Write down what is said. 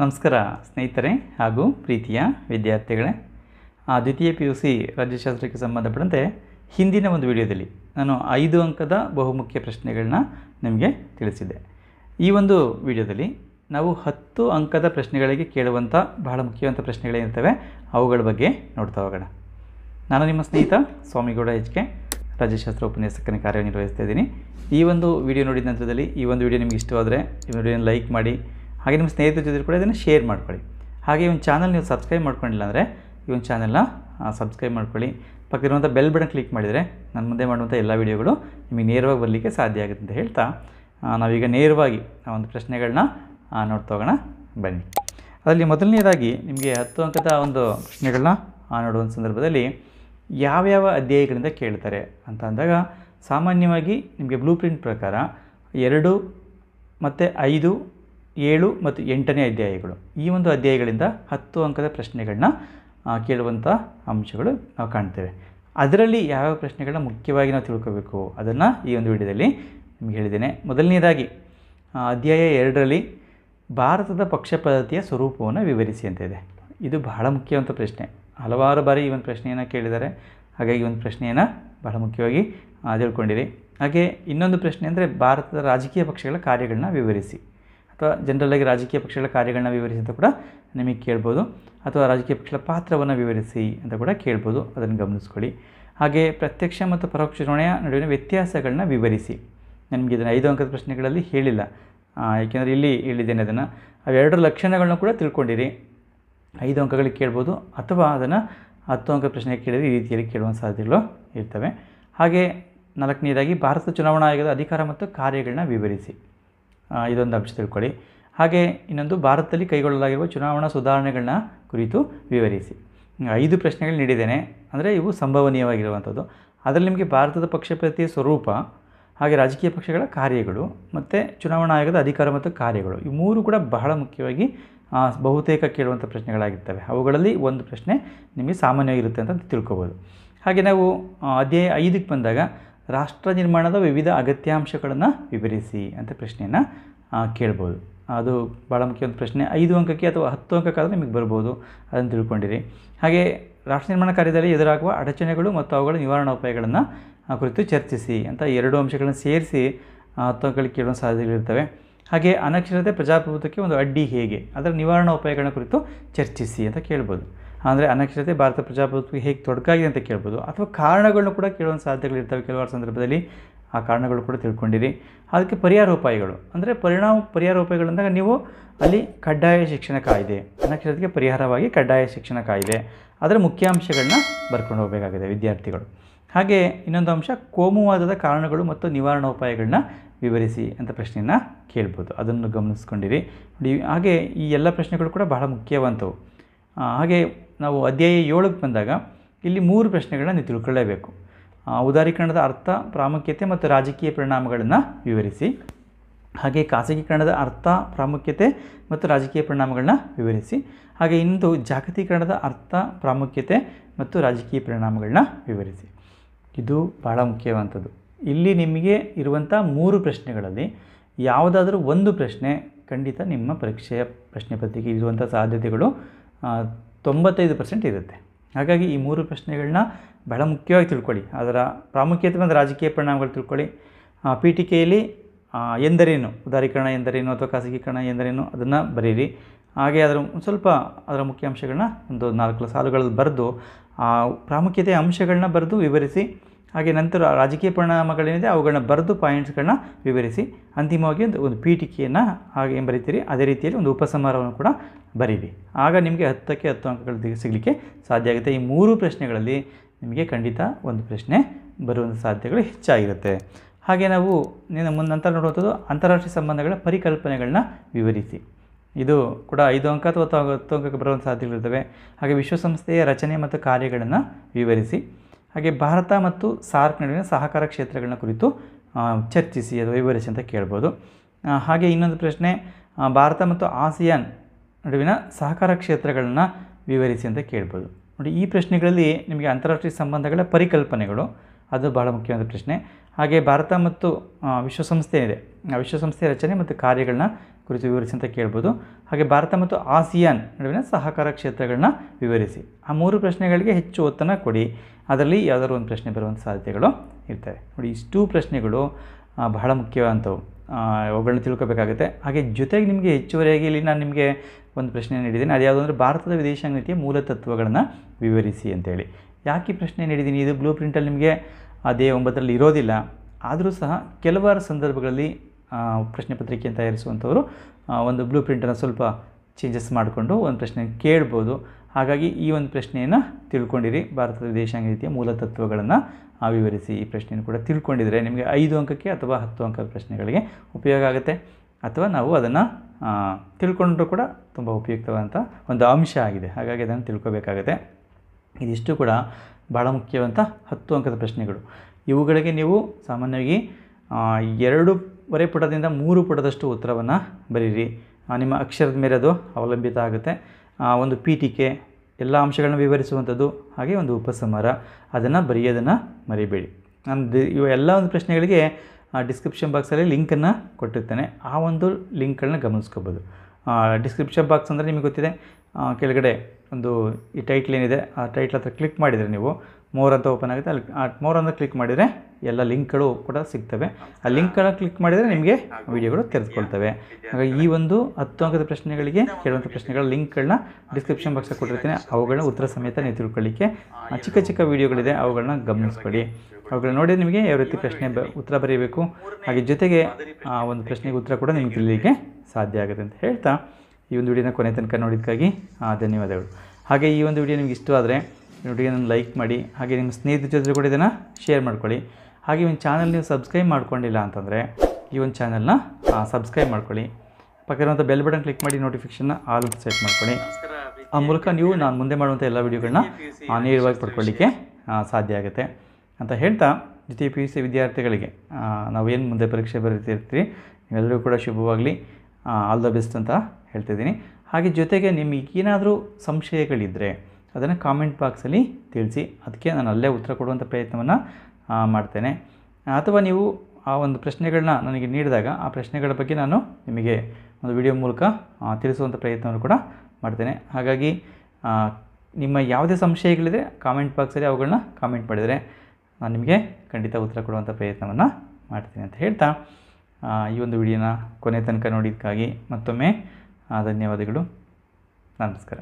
ನಮಸ್ಕಾರ ಸ್ನೇಹಿತರೆ ಹಾಗೂ ಪ್ರೀತಿಯ ವಿದ್ಯಾರ್ಥಿಗಳೇ ಆ ದ್ವಿತೀಯ ಪಿ ಯು ಸಿ ರಾಜ್ಯಶಾಸ್ತ್ರಕ್ಕೆ ಸಂಬಂಧಪಟ್ಟಂತೆ ಹಿಂದಿನ ಒಂದು ವಿಡಿಯೋದಲ್ಲಿ ನಾನು ಐದು ಅಂಕದ ಬಹುಮುಖ್ಯ ಪ್ರಶ್ನೆಗಳನ್ನ ನಿಮಗೆ ತಿಳಿಸಿದ್ದೆ ಈ ಒಂದು ವಿಡಿಯೋದಲ್ಲಿ ನಾವು ಹತ್ತು ಅಂಕದ ಪ್ರಶ್ನೆಗಳಿಗೆ ಕೇಳುವಂಥ ಬಹಳ ಮುಖ್ಯವಂತ ಪ್ರಶ್ನೆಗಳೇನಿರ್ತವೆ ಅವುಗಳ ಬಗ್ಗೆ ನೋಡ್ತಾ ಹೋಗೋಣ ನಾನು ನಿಮ್ಮ ಸ್ನೇಹಿತ ಸ್ವಾಮಿಗೌಡ ಎಚ್ ಕೆ ರಾಜ್ಯಶಾಸ್ತ್ರ ಉಪನ್ಯಾಸಕನ ಕಾರ್ಯನಿರ್ವಹಿಸ್ತಾ ಇದ್ದೀನಿ ಈ ಒಂದು ವಿಡಿಯೋ ನೋಡಿದ ನಂತರದಲ್ಲಿ ಈ ಒಂದು ವಿಡಿಯೋ ನಿಮಗೆ ಇಷ್ಟವಾದರೆ ಈ ವಿಡಿಯೋನ ಲೈಕ್ ಮಾಡಿ ಹಾಗೆ ನಿಮ್ಮ ಸ್ನೇಹಿತರ ಜೊತೆ ಕೂಡ ಇದನ್ನು ಶೇರ್ ಮಾಡ್ಕೊಳ್ಳಿ ಹಾಗೆ ಒಂದು ಚಾನಲ್ ನೀವು ಸಬ್ಸ್ಕ್ರೈಬ್ ಮಾಡ್ಕೊಂಡಿಲ್ಲ ಅಂದರೆ ಈ ಒಂದು ಚಾನಲ್ನ ಸಬ್ಸ್ಕ್ರೈಬ್ ಮಾಡ್ಕೊಳ್ಳಿ ಪಕ್ಕದಿರುವಂಥ ಬೆಲ್ ಬಟನ್ ಕ್ಲಿಕ್ ಮಾಡಿದರೆ ನನ್ನ ಮುಂದೆ ಮಾಡುವಂಥ ಎಲ್ಲ ವೀಡಿಯೋಗಳು ನಿಮಗೆ ನೇರವಾಗಿ ಬರಲಿಕ್ಕೆ ಸಾಧ್ಯ ಆಗುತ್ತೆ ಅಂತ ಹೇಳ್ತಾ ನಾವೀಗ ನೇರವಾಗಿ ಆ ಒಂದು ಪ್ರಶ್ನೆಗಳನ್ನ ನೋಡ್ತಾ ಹೋಗೋಣ ಬನ್ನಿ ಅದರಲ್ಲಿ ಮೊದಲನೇದಾಗಿ ನಿಮಗೆ ಹತ್ತು ಅಂಕದ ಒಂದು ಪ್ರಶ್ನೆಗಳನ್ನ ನೋಡುವಂಥ ಸಂದರ್ಭದಲ್ಲಿ ಯಾವ್ಯಾವ ಅಧ್ಯಾಯಗಳಿಂದ ಕೇಳ್ತಾರೆ ಅಂತ ಅಂದಾಗ ಸಾಮಾನ್ಯವಾಗಿ ನಿಮಗೆ ಬ್ಲೂ ಪ್ರಿಂಟ್ ಪ್ರಕಾರ ಎರಡು ಮತ್ತು ಐದು ಏಳು ಮತ್ತು ಎಂಟನೇ ಅಧ್ಯಾಯಗಳು ಈ ಒಂದು ಅಧ್ಯಾಯಗಳಿಂದ ಹತ್ತು ಅಂಕದ ಪ್ರಶ್ನೆಗಳನ್ನ ಕೇಳುವಂಥ ಅಂಶಗಳು ನಾವು ಕಾಣ್ತೇವೆ ಅದರಲ್ಲಿ ಯಾವ್ಯಾವ ಪ್ರಶ್ನೆಗಳನ್ನ ಮುಖ್ಯವಾಗಿ ನಾವು ತಿಳ್ಕೋಬೇಕು ಅದನ್ನು ಈ ಒಂದು ವಿಡಿಯೋದಲ್ಲಿ ನಿಮಗೆ ಹೇಳಿದ್ದೇನೆ ಮೊದಲನೇದಾಗಿ ಅಧ್ಯಾಯ ಎರಡರಲ್ಲಿ ಭಾರತದ ಪದ್ಧತಿಯ ಸ್ವರೂಪವನ್ನು ವಿವರಿಸಿ ಅಂತ ಇದೆ ಇದು ಬಹಳ ಮುಖ್ಯವಂಥ ಪ್ರಶ್ನೆ ಹಲವಾರು ಬಾರಿ ಈ ಒಂದು ಪ್ರಶ್ನೆಯನ್ನು ಕೇಳಿದ್ದಾರೆ ಹಾಗಾಗಿ ಈ ಒಂದು ಪ್ರಶ್ನೆಯನ್ನು ಬಹಳ ಮುಖ್ಯವಾಗಿ ತಿಳ್ಕೊಂಡಿರಿ ಹಾಗೆ ಇನ್ನೊಂದು ಪ್ರಶ್ನೆ ಅಂದರೆ ಭಾರತದ ರಾಜಕೀಯ ಪಕ್ಷಗಳ ಕಾರ್ಯಗಳನ್ನ ವಿವರಿಸಿ ಅಥವಾ ಜನರಲ್ಲಾಗಿ ರಾಜಕೀಯ ಪಕ್ಷಗಳ ಕಾರ್ಯಗಳನ್ನ ವಿವರಿಸಿ ಅಂತ ಕೂಡ ನಿಮಗೆ ಕೇಳ್ಬೋದು ಅಥವಾ ರಾಜಕೀಯ ಪಕ್ಷಗಳ ಪಾತ್ರವನ್ನು ವಿವರಿಸಿ ಅಂತ ಕೂಡ ಕೇಳ್ಬೋದು ಅದನ್ನು ಗಮನಿಸ್ಕೊಳ್ಳಿ ಹಾಗೆ ಪ್ರತ್ಯಕ್ಷ ಮತ್ತು ಪರೋಕ್ಷ ಚುನಾವಣೆಯ ನಡುವಿನ ವ್ಯತ್ಯಾಸಗಳನ್ನ ವಿವರಿಸಿ ನನಗೆ ಇದನ್ನು ಐದು ಅಂಕದ ಪ್ರಶ್ನೆಗಳಲ್ಲಿ ಹೇಳಿಲ್ಲ ಏಕೆಂದರೆ ಇಲ್ಲಿ ಹೇಳಿದ್ದೇನೆ ಅದನ್ನು ಎರಡರ ಲಕ್ಷಣಗಳನ್ನ ಕೂಡ ತಿಳ್ಕೊಂಡಿರಿ ಐದು ಅಂಕಗಳಿಗೆ ಕೇಳ್ಬೋದು ಅಥವಾ ಅದನ್ನು ಹತ್ತು ಅಂಕದ ಪ್ರಶ್ನೆ ಕೇಳಿದರೆ ಈ ರೀತಿಯಲ್ಲಿ ಕೇಳುವಂಥ ಸಾಧ್ಯತೆಗಳು ಇರ್ತವೆ ಹಾಗೆ ನಾಲ್ಕನೇದಾಗಿ ಭಾರತ ಚುನಾವಣಾ ಆಯೋಗದ ಅಧಿಕಾರ ಮತ್ತು ಕಾರ್ಯಗಳನ್ನ ವಿವರಿಸಿ ಇದೊಂದು ಅಂಶ ತಿಳ್ಕೊಳ್ಳಿ ಹಾಗೆ ಇನ್ನೊಂದು ಭಾರತದಲ್ಲಿ ಕೈಗೊಳ್ಳಲಾಗಿರುವ ಚುನಾವಣಾ ಸುಧಾರಣೆಗಳನ್ನ ಕುರಿತು ವಿವರಿಸಿ ಐದು ಪ್ರಶ್ನೆಗಳು ನೀಡಿದ್ದೇನೆ ಅಂದರೆ ಇವು ಸಂಭವನೀಯವಾಗಿರುವಂಥದ್ದು ಅದರಲ್ಲಿ ನಿಮಗೆ ಭಾರತದ ಪಕ್ಷಪತಿಯ ಸ್ವರೂಪ ಹಾಗೆ ರಾಜಕೀಯ ಪಕ್ಷಗಳ ಕಾರ್ಯಗಳು ಮತ್ತು ಚುನಾವಣಾ ಆಯೋಗದ ಅಧಿಕಾರ ಮತ್ತು ಕಾರ್ಯಗಳು ಈ ಮೂರು ಕೂಡ ಬಹಳ ಮುಖ್ಯವಾಗಿ ಬಹುತೇಕ ಕೇಳುವಂಥ ಪ್ರಶ್ನೆಗಳಾಗಿರ್ತವೆ ಅವುಗಳಲ್ಲಿ ಒಂದು ಪ್ರಶ್ನೆ ನಿಮಗೆ ಸಾಮಾನ್ಯವಾಗಿರುತ್ತೆ ಅಂತ ತಿಳ್ಕೊಬೋದು ಹಾಗೆ ನಾವು ಅದೇ ಐದಕ್ಕೆ ಬಂದಾಗ ರಾಷ್ಟ್ರ ನಿರ್ಮಾಣದ ವಿವಿಧ ಅಗತ್ಯಾಂಶಗಳನ್ನು ವಿವರಿಸಿ ಅಂತ ಪ್ರಶ್ನೆಯನ್ನು ಕೇಳ್ಬೋದು ಅದು ಭಾಳ ಒಂದು ಪ್ರಶ್ನೆ ಐದು ಅಂಕಕ್ಕೆ ಅಥವಾ ಹತ್ತು ಅಂಕಕ್ಕಾದರೆ ನಿಮಗೆ ಬರ್ಬೋದು ಅದನ್ನು ತಿಳ್ಕೊಂಡಿರಿ ಹಾಗೆ ರಾಷ್ಟ್ರ ನಿರ್ಮಾಣ ಕಾರ್ಯದಲ್ಲಿ ಎದುರಾಗುವ ಅಡಚಣೆಗಳು ಮತ್ತು ಅವುಗಳ ನಿವಾರಣಾ ಉಪಾಯಗಳನ್ನು ಕುರಿತು ಚರ್ಚಿಸಿ ಅಂತ ಎರಡು ಅಂಶಗಳನ್ನು ಸೇರಿಸಿ ಹತ್ತು ಅಂಕಗಳಿಗೆ ಕೇಳುವ ಸಾಧ್ಯತೆಗಳಿರ್ತವೆ ಹಾಗೆ ಅನಕ್ಷರತೆ ಪ್ರಜಾಪ್ರಭುತ್ವಕ್ಕೆ ಒಂದು ಅಡ್ಡಿ ಹೇಗೆ ಅದರ ನಿವಾರಣಾ ಉಪಾಯಗಳ ಕುರಿತು ಚರ್ಚಿಸಿ ಅಂತ ಕೇಳ್ಬೋದು ಅಂದರೆ ಅನಕ್ಷರತೆ ಭಾರತ ಪ್ರಜಾಪ್ರಭುತ್ವಕ್ಕೆ ಹೇಗೆ ತೊಡಕಾಗಿದೆ ಅಂತ ಕೇಳ್ಬೋದು ಅಥವಾ ಕಾರಣಗಳನ್ನು ಕೂಡ ಕೇಳುವಂಥ ಸಾಧ್ಯತೆಗಳಿರ್ತವೆ ಕೆಲವಾರು ಸಂದರ್ಭದಲ್ಲಿ ಆ ಕಾರಣಗಳು ಕೂಡ ತಿಳ್ಕೊಂಡಿರಿ ಅದಕ್ಕೆ ಪರಿಹಾರ ಉಪಾಯಗಳು ಅಂದರೆ ಪರಿಣಾಮ ಪರಿಹಾರ ನೀವು ಅಲ್ಲಿ ಕಡ್ಡಾಯ ಶಿಕ್ಷಣ ಕಾಯ್ದೆ ಅನಕ್ಷರತೆಗೆ ಪರಿಹಾರವಾಗಿ ಕಡ್ಡಾಯ ಶಿಕ್ಷಣ ಕಾಯ್ದೆ ಅದರ ಮುಖ್ಯಾಂಶಗಳನ್ನ ಬರ್ಕೊಂಡು ಹೋಗಬೇಕಾಗಿದೆ ವಿದ್ಯಾರ್ಥಿಗಳು ಹಾಗೆ ಇನ್ನೊಂದು ಅಂಶ ಕೋಮುವಾದದ ಕಾರಣಗಳು ಮತ್ತು ನಿವಾರಣಾ ಉಪಾಯಗಳನ್ನ ವಿವರಿಸಿ ಅಂತ ಪ್ರಶ್ನೆಯನ್ನು ಕೇಳ್ಬೋದು ಅದನ್ನು ಗಮನಿಸ್ಕೊಂಡಿರಿ ನೋಡಿ ಹಾಗೆ ಈ ಎಲ್ಲ ಪ್ರಶ್ನೆಗಳು ಕೂಡ ಬಹಳ ಮುಖ್ಯವಂತವು ಹಾಗೆ ನಾವು ಅಧ್ಯಾಯ ಏಳಕ್ಕೆ ಬಂದಾಗ ಇಲ್ಲಿ ಮೂರು ಪ್ರಶ್ನೆಗಳನ್ನ ನೀವು ತಿಳ್ಕೊಳ್ಳೇಬೇಕು ಉದಾರೀಕರಣದ ಅರ್ಥ ಪ್ರಾಮುಖ್ಯತೆ ಮತ್ತು ರಾಜಕೀಯ ಪರಿಣಾಮಗಳನ್ನು ವಿವರಿಸಿ ಹಾಗೆ ಖಾಸಗೀಕರಣದ ಅರ್ಥ ಪ್ರಾಮುಖ್ಯತೆ ಮತ್ತು ರಾಜಕೀಯ ಪರಿಣಾಮಗಳನ್ನ ವಿವರಿಸಿ ಹಾಗೆ ಇಂದು ಜಾಗತೀಕರಣದ ಅರ್ಥ ಪ್ರಾಮುಖ್ಯತೆ ಮತ್ತು ರಾಜಕೀಯ ಪರಿಣಾಮಗಳನ್ನ ವಿವರಿಸಿ ಇದು ಬಹಳ ಮುಖ್ಯವಾದಂಥದ್ದು ಇಲ್ಲಿ ನಿಮಗೆ ಇರುವಂಥ ಮೂರು ಪ್ರಶ್ನೆಗಳಲ್ಲಿ ಯಾವುದಾದ್ರೂ ಒಂದು ಪ್ರಶ್ನೆ ಖಂಡಿತ ನಿಮ್ಮ ಪರೀಕ್ಷೆಯ ಪ್ರಶ್ನೆ ಪತ್ರಿಕೆ ಇರುವಂಥ ಸಾಧ್ಯತೆಗಳು ತೊಂಬತ್ತೈದು ಪರ್ಸೆಂಟ್ ಇರುತ್ತೆ ಹಾಗಾಗಿ ಈ ಮೂರು ಪ್ರಶ್ನೆಗಳನ್ನ ಬಹಳ ಮುಖ್ಯವಾಗಿ ತಿಳ್ಕೊಳ್ಳಿ ಅದರ ಪ್ರಾಮುಖ್ಯತೆ ಮತ್ತು ರಾಜಕೀಯ ಪರಿಣಾಮಗಳು ತಿಳ್ಕೊಳ್ಳಿ ಪಿ ಟಿ ಕೆಯಲ್ಲಿ ಎಂದರೇನು ಉದಾರೀಕರಣ ಎಂದರೇನು ಅಥವಾ ಖಾಸಗೀಕರಣ ಎಂದರೇನು ಅದನ್ನು ಬರೀರಿ ಹಾಗೆ ಅದರ ಸ್ವಲ್ಪ ಅದರ ಅಂಶಗಳನ್ನ ಒಂದು ನಾಲ್ಕು ಸಾಲುಗಳಲ್ಲಿ ಬರೆದು ಆ ಪ್ರಾಮುಖ್ಯತೆಯ ಅಂಶಗಳನ್ನ ಬರೆದು ವಿವರಿಸಿ ಹಾಗೆ ನಂತರ ರಾಜಕೀಯ ಪರಿಣಾಮಗಳೇನಿದೆ ಅವುಗಳನ್ನ ಬರೆದು ಪಾಯಿಂಟ್ಸ್ಗಳನ್ನ ವಿವರಿಸಿ ಅಂತಿಮವಾಗಿ ಒಂದು ಒಂದು ಪೀಠಿಕೆಯನ್ನು ಹಾಗೆ ಏನು ಬರೀತೀರಿ ಅದೇ ರೀತಿಯಲ್ಲಿ ಒಂದು ಉಪಸಂಹಾರವನ್ನು ಕೂಡ ಬರೀರಿ ಆಗ ನಿಮಗೆ ಹತ್ತಕ್ಕೆ ಹತ್ತು ಅಂಕಗಳು ಸಿಗಲಿಕ್ಕೆ ಸಾಧ್ಯ ಆಗುತ್ತೆ ಈ ಮೂರು ಪ್ರಶ್ನೆಗಳಲ್ಲಿ ನಿಮಗೆ ಖಂಡಿತ ಒಂದು ಪ್ರಶ್ನೆ ಬರುವಂಥ ಸಾಧ್ಯತೆಗಳು ಹೆಚ್ಚಾಗಿರುತ್ತೆ ಹಾಗೆ ನಾವು ಮುಂದೆ ನಂತರ ನೋಡುವಂಥದ್ದು ಅಂತಾರಾಷ್ಟ್ರೀಯ ಸಂಬಂಧಗಳ ಪರಿಕಲ್ಪನೆಗಳನ್ನ ವಿವರಿಸಿ ಇದು ಕೂಡ ಐದು ಅಂಕ ಅಥವಾ ಹತ್ತು ಅಂಕಕ್ಕೆ ಬರುವಂಥ ಸಾಧ್ಯತೆಗಳಿರ್ತವೆ ಹಾಗೆ ವಿಶ್ವಸಂಸ್ಥೆಯ ರಚನೆ ಮತ್ತು ಕಾರ್ಯಗಳನ್ನು ವಿವರಿಸಿ ಹಾಗೆ ಭಾರತ ಮತ್ತು ಸಾರ್ಕ್ ನಡುವಿನ ಸಹಕಾರ ಕ್ಷೇತ್ರಗಳನ್ನ ಕುರಿತು ಚರ್ಚಿಸಿ ಅದು ವಿವರಿಸಿ ಅಂತ ಕೇಳ್ಬೋದು ಹಾಗೆ ಇನ್ನೊಂದು ಪ್ರಶ್ನೆ ಭಾರತ ಮತ್ತು ಆಸಿಯಾನ್ ನಡುವಿನ ಸಹಕಾರ ಕ್ಷೇತ್ರಗಳನ್ನು ವಿವರಿಸಿ ಅಂತ ಕೇಳ್ಬೋದು ನೋಡಿ ಈ ಪ್ರಶ್ನೆಗಳಲ್ಲಿ ನಿಮಗೆ ಅಂತಾರಾಷ್ಟ್ರೀಯ ಸಂಬಂಧಗಳ ಪರಿಕಲ್ಪನೆಗಳು ಅದು ಬಹಳ ಮುಖ್ಯವಾದ ಪ್ರಶ್ನೆ ಹಾಗೆ ಭಾರತ ಮತ್ತು ವಿಶ್ವಸಂಸ್ಥೆ ಇದೆ ಆ ವಿಶ್ವಸಂಸ್ಥೆ ರಚನೆ ಮತ್ತು ಕಾರ್ಯಗಳನ್ನ ಕುರಿತು ವಿವರಿಸಿ ಅಂತ ಕೇಳ್ಬೋದು ಹಾಗೆ ಭಾರತ ಮತ್ತು ಆಸಿಯಾನ್ ನಡುವಿನ ಸಹಕಾರ ಕ್ಷೇತ್ರಗಳನ್ನ ವಿವರಿಸಿ ಆ ಮೂರು ಪ್ರಶ್ನೆಗಳಿಗೆ ಹೆಚ್ಚು ಒತ್ತನ್ನು ಕೊಡಿ ಅದರಲ್ಲಿ ಯಾವುದಾದ್ರು ಒಂದು ಪ್ರಶ್ನೆ ಬರುವಂಥ ಸಾಧ್ಯತೆಗಳು ಇರ್ತವೆ ನೋಡಿ ಇಷ್ಟು ಪ್ರಶ್ನೆಗಳು ಬಹಳ ಮುಖ್ಯವಾದಂಥವು ಅವುಗಳನ್ನ ತಿಳ್ಕೊಬೇಕಾಗುತ್ತೆ ಹಾಗೆ ಜೊತೆಗೆ ನಿಮಗೆ ಹೆಚ್ಚುವರಿಯಾಗಿ ಇಲ್ಲಿ ನಾನು ನಿಮಗೆ ಒಂದು ಪ್ರಶ್ನೆ ನೀಡಿದ್ದೀನಿ ಅದು ಯಾವುದಂದ್ರೆ ಭಾರತದ ವಿದೇಶಾಂಗ ನೀತಿಯ ಮೂಲ ತತ್ವಗಳನ್ನು ವಿವರಿಸಿ ಅಂತೇಳಿ ಯಾಕೆ ಈ ಪ್ರಶ್ನೆ ನೀಡಿದ್ದೀನಿ ಇದು ಬ್ಲೂ ಪ್ರಿಂಟಲ್ಲಿ ನಿಮಗೆ ಅದೇ ಒಂಬತ್ತರಲ್ಲಿ ಇರೋದಿಲ್ಲ ಆದರೂ ಸಹ ಕೆಲವಾರು ಸಂದರ್ಭಗಳಲ್ಲಿ ಪ್ರಶ್ನೆ ಪತ್ರಿಕೆಯನ್ನು ತಯಾರಿಸುವಂಥವರು ಒಂದು ಬ್ಲೂ ಪ್ರಿಂಟನ್ನು ಸ್ವಲ್ಪ ಚೇಂಜಸ್ ಮಾಡಿಕೊಂಡು ಒಂದು ಪ್ರಶ್ನೆ ಕೇಳ್ಬೋದು ಹಾಗಾಗಿ ಈ ಒಂದು ಪ್ರಶ್ನೆಯನ್ನು ತಿಳ್ಕೊಂಡಿರಿ ಭಾರತದ ದೇಶಾಂಗ ರೀತಿಯ ಮೂಲ ತತ್ವಗಳನ್ನು ವಿವರಿಸಿ ಈ ಪ್ರಶ್ನೆಯನ್ನು ಕೂಡ ತಿಳ್ಕೊಂಡಿದರೆ ನಿಮಗೆ ಐದು ಅಂಕಕ್ಕೆ ಅಥವಾ ಹತ್ತು ಅಂಕದ ಪ್ರಶ್ನೆಗಳಿಗೆ ಉಪಯೋಗ ಆಗುತ್ತೆ ಅಥವಾ ನಾವು ಅದನ್ನು ತಿಳ್ಕೊಂಡ್ರೂ ಕೂಡ ತುಂಬ ಉಪಯುಕ್ತವಾದಂಥ ಒಂದು ಅಂಶ ಆಗಿದೆ ಹಾಗಾಗಿ ಅದನ್ನು ತಿಳ್ಕೋಬೇಕಾಗುತ್ತೆ ಇದಿಷ್ಟು ಕೂಡ ಭಾಳ ಮುಖ್ಯವಂತ ಹತ್ತು ಅಂಕದ ಪ್ರಶ್ನೆಗಳು ಇವುಗಳಿಗೆ ನೀವು ಸಾಮಾನ್ಯವಾಗಿ ಎರಡೂವರೆ ಪುಟದಿಂದ ಮೂರು ಪುಟದಷ್ಟು ಉತ್ತರವನ್ನು ಬರೀರಿ ನಿಮ್ಮ ಅಕ್ಷರದ ಮೇಲೆ ಅದು ಅವಲಂಬಿತ ಆಗುತ್ತೆ ಒಂದು ಪೀಠಿಕೆ ಎಲ್ಲ ಅಂಶಗಳನ್ನ ವಿವರಿಸುವಂಥದ್ದು ಹಾಗೆ ಒಂದು ಉಪಸಮಾರ ಅದನ್ನು ಬರೆಯೋದನ್ನು ಮರಿಬೇಡಿ ನಾನು ಇವು ಎಲ್ಲ ಒಂದು ಪ್ರಶ್ನೆಗಳಿಗೆ ಡಿಸ್ಕ್ರಿಪ್ಷನ್ ಬಾಕ್ಸಲ್ಲಿ ಲಿಂಕನ್ನು ಕೊಟ್ಟಿರ್ತೇನೆ ಆ ಒಂದು ಲಿಂಕ್ಗಳನ್ನ ಗಮನಿಸ್ಕೋಬೋದು ಡಿಸ್ಕ್ರಿಪ್ಷನ್ ಬಾಕ್ಸ್ ಅಂದರೆ ನಿಮಗೆ ಗೊತ್ತಿದೆ ಕೆಳಗಡೆ ಒಂದು ಈ ಟೈಟ್ಲ್ ಏನಿದೆ ಆ ಟೈಟ್ಲ್ ಹತ್ರ ಕ್ಲಿಕ್ ಮಾಡಿದರೆ ನೀವು ಮೋರ್ ಅಂತ ಓಪನ್ ಆಗುತ್ತೆ ಅಲ್ಲಿ ಆ ಮೋರ್ ಅಂತ ಕ್ಲಿಕ್ ಮಾಡಿದರೆ ಎಲ್ಲ ಲಿಂಕ್ಗಳು ಕೂಡ ಸಿಗ್ತವೆ ಆ ಲಿಂಕ್ಗಳನ್ನ ಕ್ಲಿಕ್ ಮಾಡಿದರೆ ನಿಮಗೆ ವಿಡಿಯೋಗಳು ತೆರೆದುಕೊಳ್ತವೆ ಹಾಗಾಗಿ ಈ ಒಂದು ಹತ್ತು ಅಂಕದ ಪ್ರಶ್ನೆಗಳಿಗೆ ಕೇಳುವಂಥ ಪ್ರಶ್ನೆಗಳ ಲಿಂಕ್ಗಳನ್ನ ಡಿಸ್ಕ್ರಿಪ್ಷನ್ ಬಾಕ್ಸಲ್ಲಿ ಕೊಟ್ಟಿರ್ತೀನಿ ಅವುಗಳನ್ನ ಉತ್ತರ ಸಮೇತ ನೀವು ತಿಳ್ಕೊಳ್ಳಿಕ್ಕೆ ಚಿಕ್ಕ ಚಿಕ್ಕ ವೀಡಿಯೋಗಳಿದೆ ಅವುಗಳನ್ನ ಗಮನಿಸ್ಕೊಳ್ಳಿ ಅವುಗಳನ್ನ ನೋಡಿ ನಿಮಗೆ ಯಾವ ರೀತಿ ಪ್ರಶ್ನೆ ಬ ಉತ್ತರ ಬರೀಬೇಕು ಹಾಗೆ ಜೊತೆಗೆ ಆ ಒಂದು ಪ್ರಶ್ನೆಗೆ ಉತ್ತರ ಕೂಡ ನಿಮಗೆ ತಿಳಿಯಲಿಕ್ಕೆ ಸಾಧ್ಯ ಆಗುತ್ತೆ ಅಂತ ಹೇಳ್ತಾ ಈ ಒಂದು ವಿಡಿಯೋನ ಕೊನೆ ತನಕ ನೋಡಿದ್ದಕ್ಕಾಗಿ ಧನ್ಯವಾದಗಳು ಹಾಗೆ ಈ ಒಂದು ವಿಡಿಯೋ ನಿಮ್ಗೆ ಇಷ್ಟವಾದರೆ ವಿಡಿಯೋನ ಲೈಕ್ ಮಾಡಿ ಹಾಗೆ ನಿಮ್ಮ ಸ್ನೇಹಿತರ ಜೊತೆ ಕೂಡ ಇದನ್ನು ಶೇರ್ ಮಾಡ್ಕೊಳ್ಳಿ ಹಾಗೆ ಒಂದು ಚಾನಲ್ ನೀವು ಸಬ್ಸ್ಕ್ರೈಬ್ ಮಾಡ್ಕೊಂಡಿಲ್ಲ ಅಂತಂದರೆ ಈ ಒಂದು ಚಾನಲ್ನ ಸಬ್ಸ್ಕ್ರೈಬ್ ಮಾಡ್ಕೊಳ್ಳಿ ಇರುವಂಥ ಬೆಲ್ ಬಟನ್ ಕ್ಲಿಕ್ ಮಾಡಿ ನೋಟಿಫಿಕೇಷನ್ನ ಆಲ್ ಅಂತ ಸೆಟ್ ಮಾಡ್ಕೊಳ್ಳಿ ಆ ಮೂಲಕ ನೀವು ನಾನು ಮುಂದೆ ಮಾಡುವಂಥ ಎಲ್ಲ ವೀಡಿಯೋಗಳನ್ನ ನೇರವಾಗಿ ಪಡ್ಕೊಳ್ಳಿಕ್ಕೆ ಸಾಧ್ಯ ಆಗುತ್ತೆ ಅಂತ ಹೇಳ್ತಾ ದ್ವಿತೀಯ ಪಿ ಯು ಸಿ ವಿದ್ಯಾರ್ಥಿಗಳಿಗೆ ನಾವೇನು ಮುಂದೆ ಪರೀಕ್ಷೆ ಬರೀತಿರ್ತೀವಿ ನೀವೆಲ್ಲರಿಗೂ ಕೂಡ ಶುಭವಾಗಲಿ ಆಲ್ ದ ಬೆಸ್ಟ್ ಅಂತ ಹೇಳ್ತಿದ್ದೀನಿ ಹಾಗೆ ಜೊತೆಗೆ ನಿಮಗೇನಾದರೂ ಸಂಶಯಗಳಿದ್ದರೆ ಅದನ್ನು ಕಾಮೆಂಟ್ ಬಾಕ್ಸಲ್ಲಿ ತಿಳಿಸಿ ಅದಕ್ಕೆ ನಾನು ಅಲ್ಲೇ ಉತ್ತರ ಕೊಡುವಂಥ ಪ್ರಯತ್ನವನ್ನು ಮಾಡ್ತೇನೆ ಅಥವಾ ನೀವು ಆ ಒಂದು ಪ್ರಶ್ನೆಗಳನ್ನ ನನಗೆ ನೀಡಿದಾಗ ಆ ಪ್ರಶ್ನೆಗಳ ಬಗ್ಗೆ ನಾನು ನಿಮಗೆ ಒಂದು ವಿಡಿಯೋ ಮೂಲಕ ತಿಳಿಸುವಂಥ ಪ್ರಯತ್ನವನ್ನು ಕೂಡ ಮಾಡ್ತೇನೆ ಹಾಗಾಗಿ ನಿಮ್ಮ ಯಾವುದೇ ಸಂಶಯಗಳಿದೆ ಕಾಮೆಂಟ್ ಬಾಕ್ಸಲ್ಲಿ ಅವುಗಳನ್ನ ಕಾಮೆಂಟ್ ಮಾಡಿದರೆ ನಾನು ನಿಮಗೆ ಖಂಡಿತ ಉತ್ತರ ಕೊಡುವಂಥ ಪ್ರಯತ್ನವನ್ನು ಮಾಡ್ತೀನಿ ಅಂತ ಹೇಳ್ತಾ ಈ ಒಂದು ವಿಡಿಯೋನ ಕೊನೆ ತನಕ ನೋಡಿದ್ದಕ್ಕಾಗಿ ಮತ್ತೊಮ್ಮೆ ಧನ್ಯವಾದಗಳು ನಮಸ್ಕಾರ